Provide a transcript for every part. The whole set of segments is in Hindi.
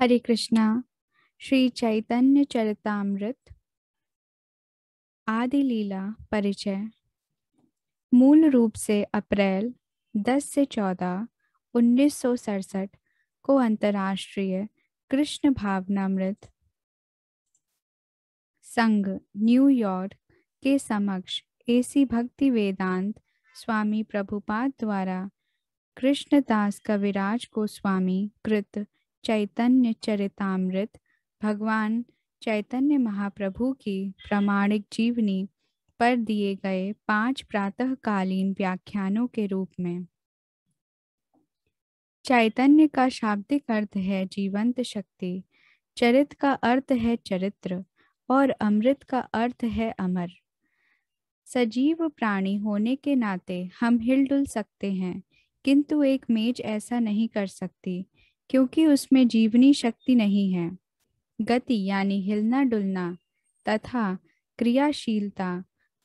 हरे कृष्णा श्री चैतन्य चरितमृत आदि लीला परिचय मूल रूप से अप्रैल 10 से 14 उन्नीस को अंतर्राष्ट्रीय कृष्ण भावनामृत संघ न्यूयॉर्क के समक्ष एसी भक्ति वेदांत स्वामी प्रभुपाद द्वारा कृष्णदास कविराज गोस्वामी कृत चैतन्य चरितमृत भगवान चैतन्य महाप्रभु की प्रामाणिक जीवनी पर दिए गए पांच प्रातःकालीन व्याख्यानों के रूप में चैतन्य का शाब्दिक अर्थ है जीवंत शक्ति चरित का अर्थ है चरित्र और अमृत का अर्थ है अमर सजीव प्राणी होने के नाते हम हिलडुल सकते हैं किंतु एक मेज ऐसा नहीं कर सकती क्योंकि उसमें जीवनी शक्ति नहीं है गति यानी हिलना डुलना तथा क्रियाशीलता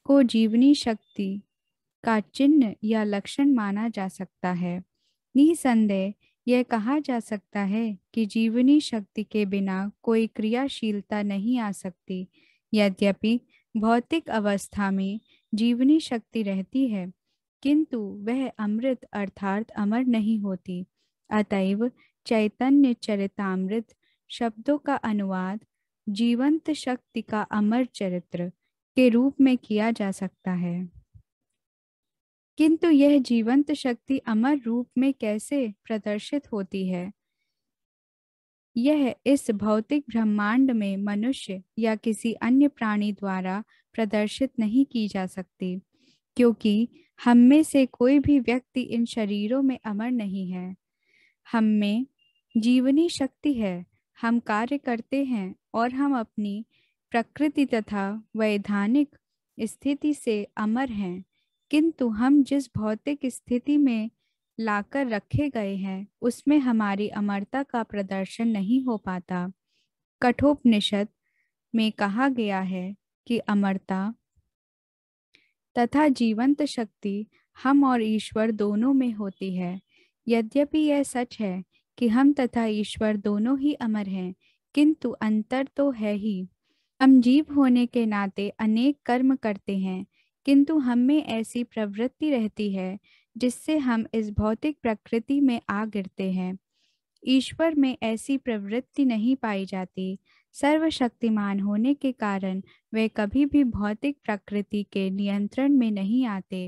को जीवनी शक्ति का चिन्ह या लक्षण माना जा सकता है निसंदेह यह कहा जा सकता है कि जीवनी शक्ति के बिना कोई क्रियाशीलता नहीं आ सकती यद्यपि भौतिक अवस्था में जीवनी शक्ति रहती है किंतु वह अमृत अर्थात अमर नहीं होती अतएव चैतन्य चरितमृत शब्दों का अनुवाद जीवंत शक्ति का अमर चरित्र के रूप में किया जा सकता है किंतु यह जीवंत शक्ति अमर रूप में कैसे प्रदर्शित होती है यह इस भौतिक ब्रह्मांड में मनुष्य या किसी अन्य प्राणी द्वारा प्रदर्शित नहीं की जा सकती क्योंकि हम में से कोई भी व्यक्ति इन शरीरों में अमर नहीं है हम में जीवनी शक्ति है हम कार्य करते हैं और हम अपनी प्रकृति तथा वैधानिक स्थिति से अमर हैं किंतु हम जिस भौतिक स्थिति में लाकर रखे गए हैं उसमें हमारी अमरता का प्रदर्शन नहीं हो पाता कठोपनिषद में कहा गया है कि अमरता तथा जीवंत शक्ति हम और ईश्वर दोनों में होती है यद्यपि यह सच है कि हम तथा ईश्वर दोनों ही अमर हैं किंतु अंतर तो है ही हम जीव होने के नाते अनेक कर्म करते हैं किंतु हम में ऐसी प्रवृत्ति रहती है जिससे हम इस भौतिक प्रकृति में आ गिरते हैं ईश्वर में ऐसी प्रवृत्ति नहीं पाई जाती सर्वशक्तिमान होने के कारण वे कभी भी भौतिक प्रकृति के नियंत्रण में नहीं आते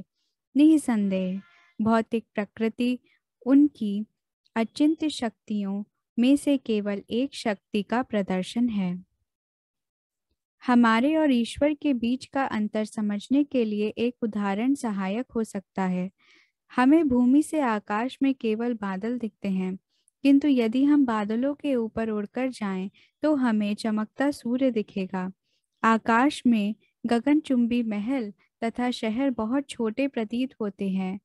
निसंदेह भौतिक प्रकृति उनकी अचिंत्य शक्तियों में से केवल एक शक्ति का प्रदर्शन है हमारे और ईश्वर के बीच का अंतर समझने के लिए एक उदाहरण सहायक हो सकता है हमें भूमि से आकाश में केवल बादल दिखते हैं किंतु यदि हम बादलों के ऊपर उड़कर जाएं तो हमें चमकता सूर्य दिखेगा आकाश में गगनचुंबी महल तथा शहर बहुत छोटे प्रतीत होते हैं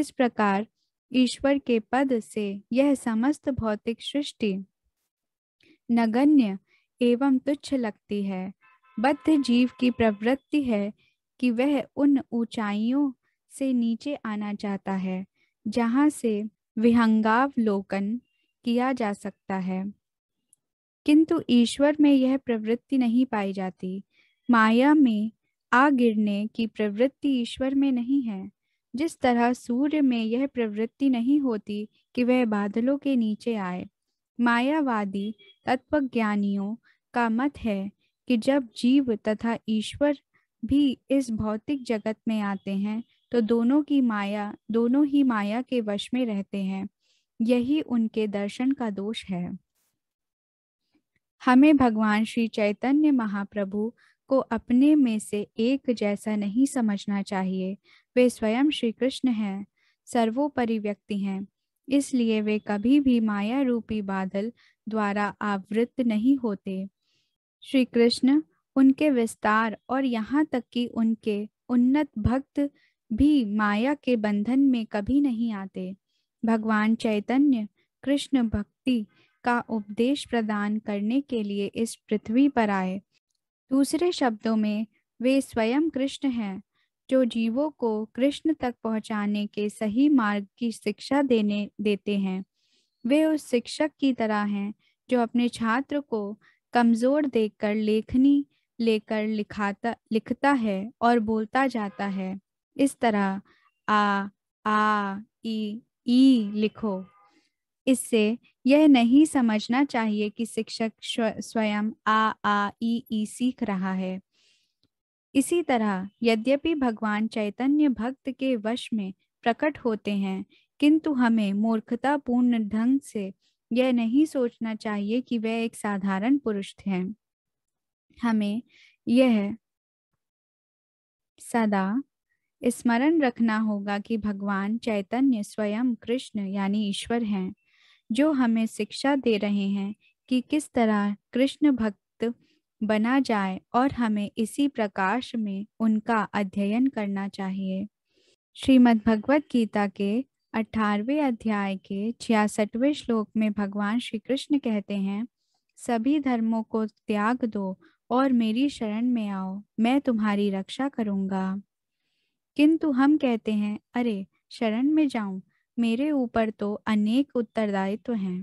इस प्रकार ईश्वर के पद से यह समस्त भौतिक सृष्टि नगण्य एवं तुच्छ लगती है बद्ध जीव की प्रवृत्ति है कि वह उन ऊंचाइयों से नीचे आना चाहता है जहां से विहंगावलोकन किया जा सकता है किंतु ईश्वर में यह प्रवृत्ति नहीं पाई जाती माया में आ गिरने की प्रवृत्ति ईश्वर में नहीं है जिस तरह सूर्य में यह प्रवृत्ति नहीं होती कि वह बादलों के नीचे आए मायावादी तत्वज्ञानियों का मत है कि जब जीव तथा ईश्वर भी इस भौतिक जगत में आते हैं तो दोनों की माया दोनों ही माया के वश में रहते हैं यही उनके दर्शन का दोष है हमें भगवान श्री चैतन्य महाप्रभु को अपने में से एक जैसा नहीं समझना चाहिए वे स्वयं श्री कृष्ण हैं सर्वोपरि व्यक्ति हैं इसलिए वे कभी भी माया रूपी बादल द्वारा आवृत नहीं होते श्री कृष्ण उनके विस्तार और यहाँ तक कि उनके उन्नत भक्त भी माया के बंधन में कभी नहीं आते भगवान चैतन्य कृष्ण भक्ति का उपदेश प्रदान करने के लिए इस पृथ्वी पर आए दूसरे शब्दों में वे स्वयं कृष्ण हैं जो जीवों को कृष्ण तक पहुंचाने के सही मार्ग की शिक्षा देने देते हैं वे उस शिक्षक की तरह हैं जो अपने छात्र को कमजोर देखकर लेखनी लेकर लिखाता लिखता है और बोलता जाता है इस तरह आ आ ई ई लिखो इससे यह नहीं समझना चाहिए कि शिक्षक स्वयं आ आ ई ई सीख रहा है इसी तरह यद्यपि भगवान चैतन्य भक्त के वश में प्रकट होते हैं किंतु हमें मूर्खतापूर्ण ढंग से यह नहीं सोचना चाहिए कि वह एक साधारण पुरुष थे हमें यह सदा स्मरण रखना होगा कि भगवान चैतन्य स्वयं कृष्ण यानी ईश्वर हैं जो हमें शिक्षा दे रहे हैं कि किस तरह कृष्ण भक्त बना जाए और हमें इसी प्रकाश में उनका अध्ययन करना चाहिए श्रीमद् भगवद गीता के अठारहवें अध्याय के छियासठवें श्लोक में भगवान श्री कृष्ण कहते हैं सभी धर्मों को त्याग दो और मेरी शरण में आओ मैं तुम्हारी रक्षा करूंगा किंतु हम कहते हैं अरे शरण में जाऊं मेरे ऊपर तो अनेक उत्तरदायित्व हैं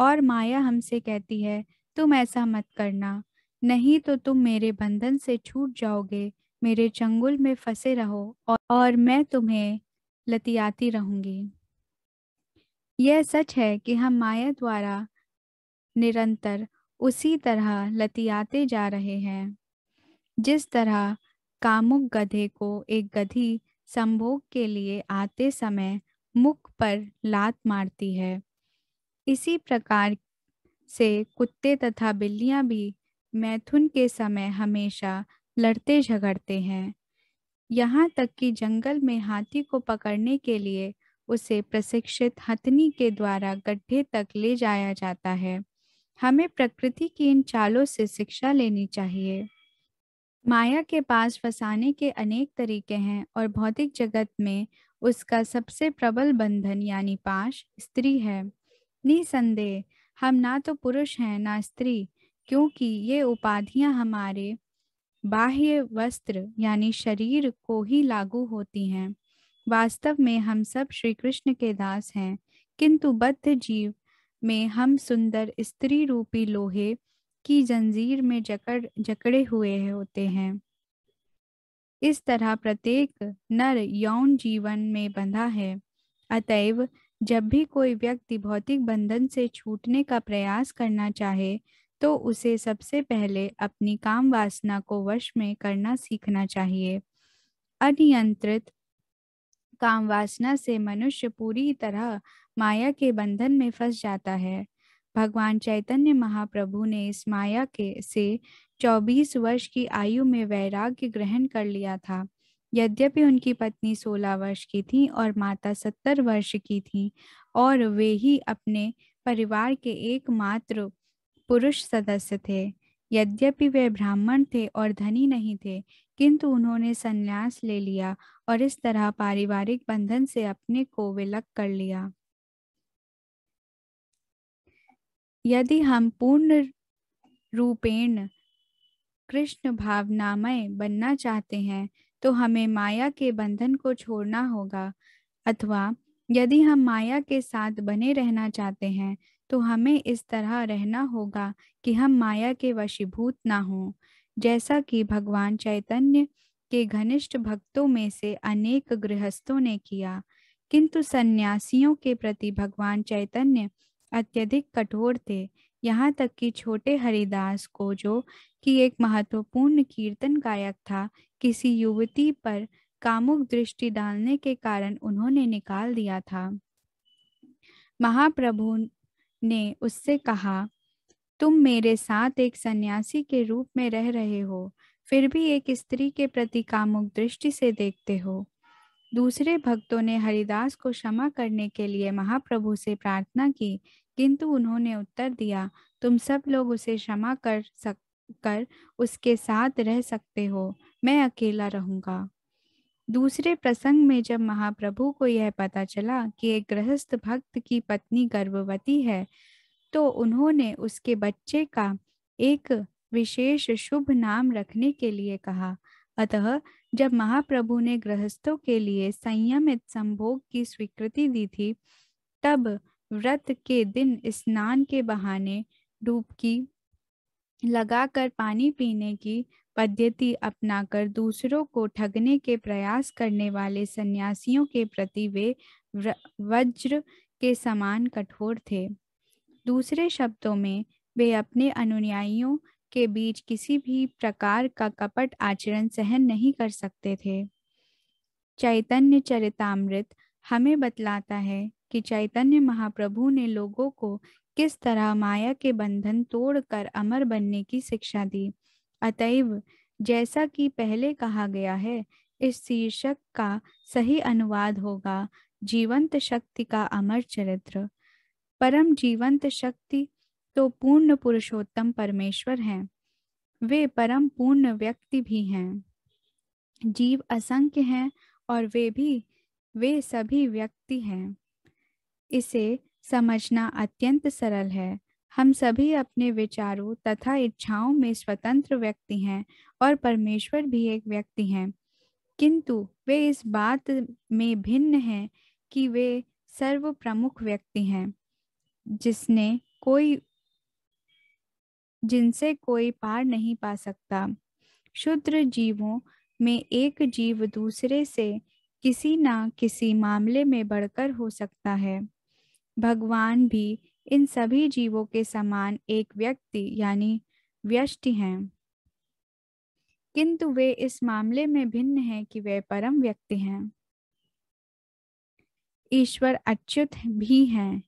और माया हमसे कहती है तुम ऐसा मत करना नहीं तो तुम मेरे बंधन से छूट जाओगे मेरे चंगुल में फंसे रहो और, और मैं तुम्हें लतियाती रहूंगी यह सच है कि हम माया द्वारा निरंतर उसी तरह लतियाते जा रहे हैं जिस तरह कामुक गधे को एक गधी संभोग के लिए आते समय मुख पर लात मारती है इसी प्रकार से कुत्ते तथा बिल्लियां भी मैथुन के समय हमेशा लड़ते झगड़ते हैं यहाँ तक कि जंगल में हाथी को पकड़ने के लिए उसे प्रशिक्षित हथनी के द्वारा गड्ढे तक ले जाया जाता है हमें प्रकृति की इन चालों से शिक्षा लेनी चाहिए माया के पास फंसाने के अनेक तरीके हैं और भौतिक जगत में उसका सबसे प्रबल बंधन यानी पाश स्त्री है निसंदेह हम ना तो पुरुष हैं ना स्त्री क्योंकि ये उपाधियां हमारे बाह्य वस्त्र यानी शरीर को ही लागू होती हैं वास्तव में हम सब श्री कृष्ण के दास हैं किंतु बद्ध जीव में हम सुंदर स्त्री रूपी लोहे की जंजीर में जकड़ जकड़े हुए होते हैं इस तरह प्रत्येक नर यौन जीवन में बंधा है अतएव जब भी कोई व्यक्ति भौतिक बंधन से छूटने का प्रयास करना चाहे तो उसे सबसे पहले अपनी काम वासना को वश में करना सीखना चाहिए अनियंत्रित काम वासना से मनुष्य पूरी तरह माया के बंधन में फंस जाता है भगवान चैतन्य महाप्रभु ने इस माया के से 24 वर्ष की आयु में वैराग्य ग्रहण कर लिया था यद्यपि उनकी पत्नी 16 वर्ष की थी और माता 70 वर्ष की थी और वे ही अपने परिवार के एकमात्र पुरुष सदस्य थे यद्यपि वे ब्राह्मण थे और धनी नहीं थे किंतु उन्होंने संन्यास ले लिया और इस तरह पारिवारिक बंधन से अपने को विलक कर लिया यदि हम पूर्ण रूपेण कृष्ण भावनामय बनना चाहते हैं तो हमें माया के बंधन को छोड़ना होगा अथवा यदि हम माया के साथ बने रहना चाहते हैं तो हमें इस तरह रहना होगा कि हम माया के वशीभूत ना हों जैसा कि भगवान चैतन्य के घनिष्ठ भक्तों में से अनेक गृहस्थों ने किया किंतु सन्यासियों के प्रति भगवान चैतन्य अत्यधिक कठोर थे यहाँ तक कि छोटे हरिदास को जो कि एक महत्वपूर्ण कीर्तन गायक था किसी युवती पर कामुक दृष्टि डालने के कारण उन्होंने निकाल दिया था महाप्रभु ने उससे कहा तुम मेरे साथ एक सन्यासी के रूप में रह रहे हो फिर भी एक स्त्री के प्रति कामुक दृष्टि से देखते हो दूसरे भक्तों ने हरिदास को क्षमा करने के लिए महाप्रभु से प्रार्थना की किंतु उन्होंने उत्तर दिया तुम सब लोग उसे क्षमा कर सक कर उसके साथ रह सकते हो मैं अकेला रहूंगा दूसरे प्रसंग में जब महाप्रभु को यह पता चला कि एक गृहस्थ भक्त की पत्नी गर्भवती है तो उन्होंने उसके बच्चे का एक विशेष शुभ नाम रखने के लिए कहा अतः जब महाप्रभु ने गृहस्थों के लिए संयमित संभोग की स्वीकृति दी थी तब व्रत के दिन स्नान के बहाने डूबकी लगाकर पानी पीने की पद्धति अपनाकर दूसरों को ठगने के प्रयास करने वाले सन्यासियों के प्रति वे वज्र के समान कठोर थे दूसरे शब्दों में वे अपने अनुयायियों के बीच किसी भी प्रकार का कपट आचरण सहन नहीं कर सकते थे चैतन्य चरितमृत हमें बतलाता है कि चैतन्य महाप्रभु ने लोगों को किस तरह माया के बंधन तोड़कर अमर बनने की शिक्षा दी अतएव जैसा कि पहले कहा गया है इस शीर्षक का सही अनुवाद होगा जीवंत शक्ति का अमर चरित्र परम जीवंत शक्ति तो पूर्ण पुरुषोत्तम परमेश्वर हैं वे परम पूर्ण व्यक्ति भी हैं जीव असंख्य हैं और वे भी वे सभी व्यक्ति हैं इसे समझना अत्यंत सरल है हम सभी अपने विचारों तथा इच्छाओं में स्वतंत्र व्यक्ति हैं और परमेश्वर भी एक व्यक्ति हैं किंतु वे इस बात में भिन्न हैं कि वे सर्व प्रमुख व्यक्ति हैं जिसने कोई जिनसे कोई पार नहीं पा सकता शुद्र जीवों में एक जीव दूसरे से किसी ना किसी मामले में बढ़कर हो सकता है भगवान भी इन सभी जीवों के समान एक व्यक्ति यानी व्यष्टि हैं किंतु वे इस मामले में भिन्न हैं कि वे परम व्यक्ति हैं ईश्वर अच्युत भी हैं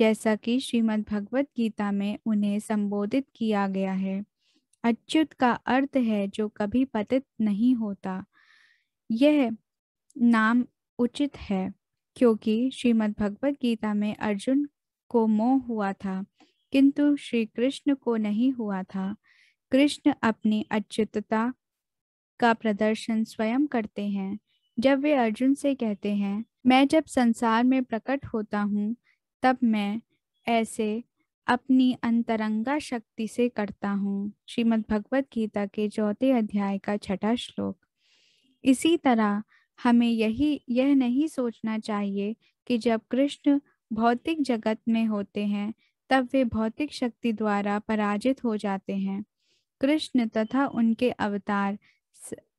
जैसा कि श्रीमद् भगवत गीता में उन्हें संबोधित किया गया है अच्युत का अर्थ है जो कभी पतित नहीं होता यह नाम उचित है क्योंकि श्रीमद् भगवत गीता में अर्जुन को मोह हुआ था किंतु श्री कृष्ण को नहीं हुआ था कृष्ण अपनी अच्युतता का प्रदर्शन स्वयं करते हैं जब वे अर्जुन से कहते हैं मैं जब संसार में प्रकट होता हूँ तब मैं ऐसे अपनी अंतरंगा शक्ति से करता हूँ श्रीमद् भगवत गीता के चौथे अध्याय का छठा श्लोक इसी तरह हमें यही यह नहीं सोचना चाहिए कि जब कृष्ण भौतिक जगत में होते हैं तब वे भौतिक शक्ति द्वारा पराजित हो जाते हैं कृष्ण तथा उनके अवतार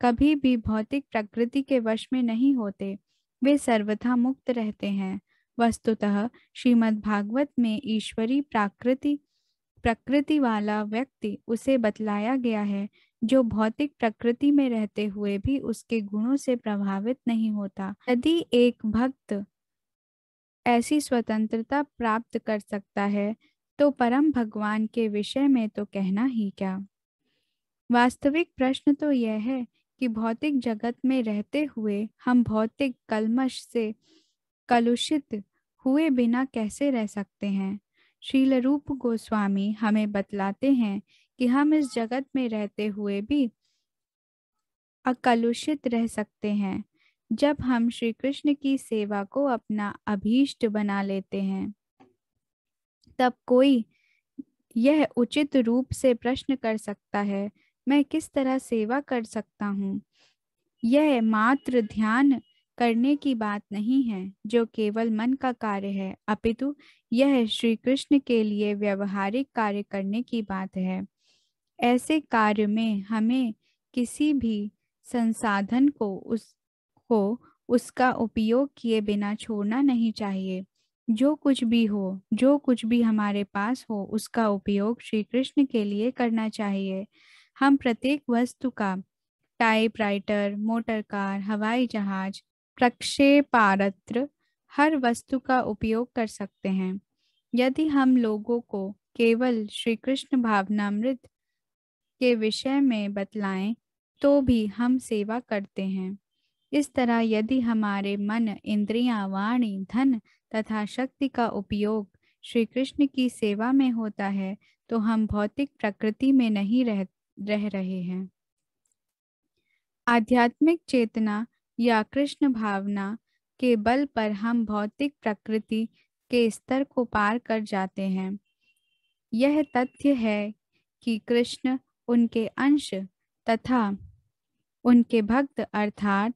कभी भी भौतिक प्रकृति के वश में नहीं होते वे सर्वथा मुक्त रहते हैं वस्तुतः श्रीमद् भागवत में ईश्वरी प्राकृति प्रकृति वाला व्यक्ति उसे बतलाया गया है जो भौतिक प्रकृति में रहते हुए भी उसके गुणों से प्रभावित नहीं होता यदि एक भक्त ऐसी स्वतंत्रता प्राप्त कर सकता है तो परम भगवान के विषय में तो कहना ही क्या वास्तविक प्रश्न तो यह है कि भौतिक जगत में रहते हुए हम भौतिक कलमश से कलुषित हुए बिना कैसे रह सकते हैं श्रील रूप गोस्वामी हमें बतलाते हैं कि हम इस जगत में रहते हुए भी अकलुषित रह सकते हैं जब हम श्री कृष्ण की सेवा को अपना अभीष्ट बना लेते हैं तब कोई यह उचित रूप से प्रश्न कर सकता है मैं किस तरह सेवा कर सकता हूँ यह मात्र ध्यान करने की बात नहीं है जो केवल मन का कार्य है अपितु यह श्री कृष्ण के लिए व्यवहारिक कार्य करने की बात है ऐसे कार्य में हमें किसी भी संसाधन को उसको उसका उपयोग किए बिना छोड़ना नहीं चाहिए जो कुछ भी हो जो कुछ भी हमारे पास हो उसका उपयोग श्री कृष्ण के लिए करना चाहिए हम प्रत्येक वस्तु का टाइपराइटर, मोटर कार हवाई जहाज प्रक्षेपारत्र हर वस्तु का उपयोग कर सकते हैं यदि हम लोगों को केवल श्री कृष्ण भावनामृत के विषय में बतलाएं तो भी हम सेवा करते हैं इस तरह यदि हमारे मन इंद्रियां, वाणी धन तथा शक्ति का उपयोग श्री कृष्ण की सेवा में होता है तो हम भौतिक प्रकृति में नहीं रह रह रहे हैं आध्यात्मिक चेतना या कृष्ण भावना के बल पर हम भौतिक प्रकृति के स्तर को पार कर जाते हैं यह तथ्य है कि कृष्ण उनके अंश तथा उनके भक्त अर्थात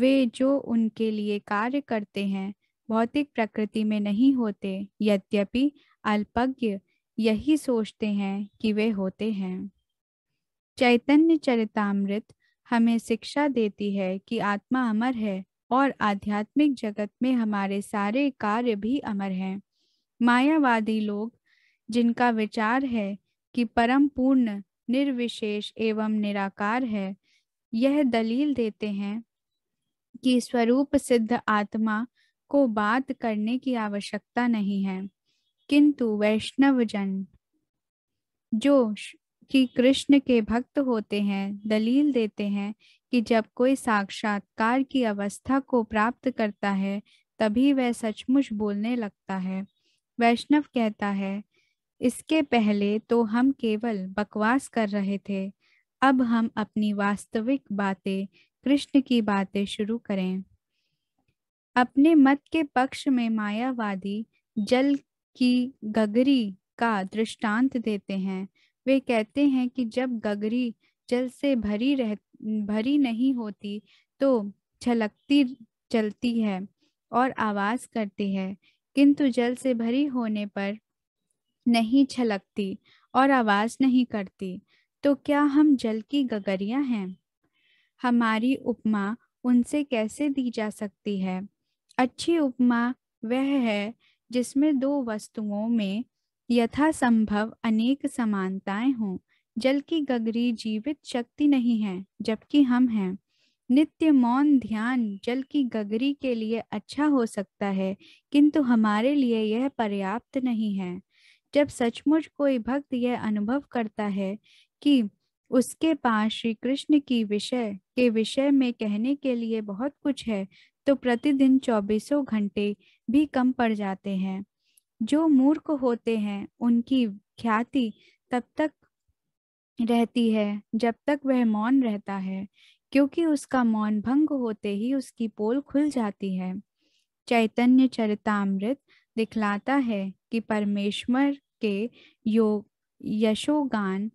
वे जो उनके लिए कार्य करते हैं भौतिक प्रकृति में नहीं होते यद्यपि अल्पज्ञ यही सोचते हैं कि वे होते हैं चैतन्य चरितमृत हमें शिक्षा देती है कि आत्मा अमर है और आध्यात्मिक जगत में हमारे सारे कार्य भी अमर हैं मायावादी लोग जिनका विचार है कि परम पूर्ण निर्विशेष एवं निराकार है यह दलील देते हैं कि स्वरूप सिद्ध आत्मा को बात करने की आवश्यकता नहीं है किंतु वैष्णवजन जो कि कृष्ण के भक्त होते हैं दलील देते हैं कि जब कोई साक्षात्कार की अवस्था को प्राप्त करता है तभी वह सचमुच बोलने लगता है वैष्णव कहता है इसके पहले तो हम केवल बकवास कर रहे थे अब हम अपनी वास्तविक बातें कृष्ण की बातें शुरू करें अपने मत के पक्ष में मायावादी जल की गगरी का दृष्टांत देते हैं वे कहते हैं कि जब गगरी जल से भरी रह भरी नहीं होती तो छलकती चलती है और आवाज करती है किंतु जल से भरी होने पर नहीं छलकती और आवाज नहीं करती तो क्या हम जल की गगरिया हैं हमारी उपमा उनसे कैसे दी जा सकती है अच्छी उपमा वह है जिसमें दो वस्तुओं में यथासंभव अनेक समानताएं हों जल की गगरी जीवित शक्ति नहीं है जबकि हम हैं नित्य मौन ध्यान जल की गगरी के लिए अच्छा हो सकता है किंतु हमारे लिए यह पर्याप्त नहीं है जब सचमुच कोई भक्त यह अनुभव करता है कि उसके पास श्री कृष्ण की विषय के विषय में कहने के लिए बहुत कुछ है तो प्रतिदिन चौबीसों घंटे भी कम पड़ जाते हैं जो मूर्ख होते हैं उनकी ख्याति तब तक रहती है जब तक वह मौन रहता है क्योंकि उसका मौन भंग होते ही उसकी पोल खुल जाती है चैतन्य चरितमृत दिखलाता है कि परमेश्वर के योग यशोगान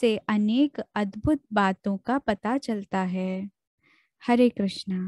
से अनेक अद्भुत बातों का पता चलता है हरे कृष्णा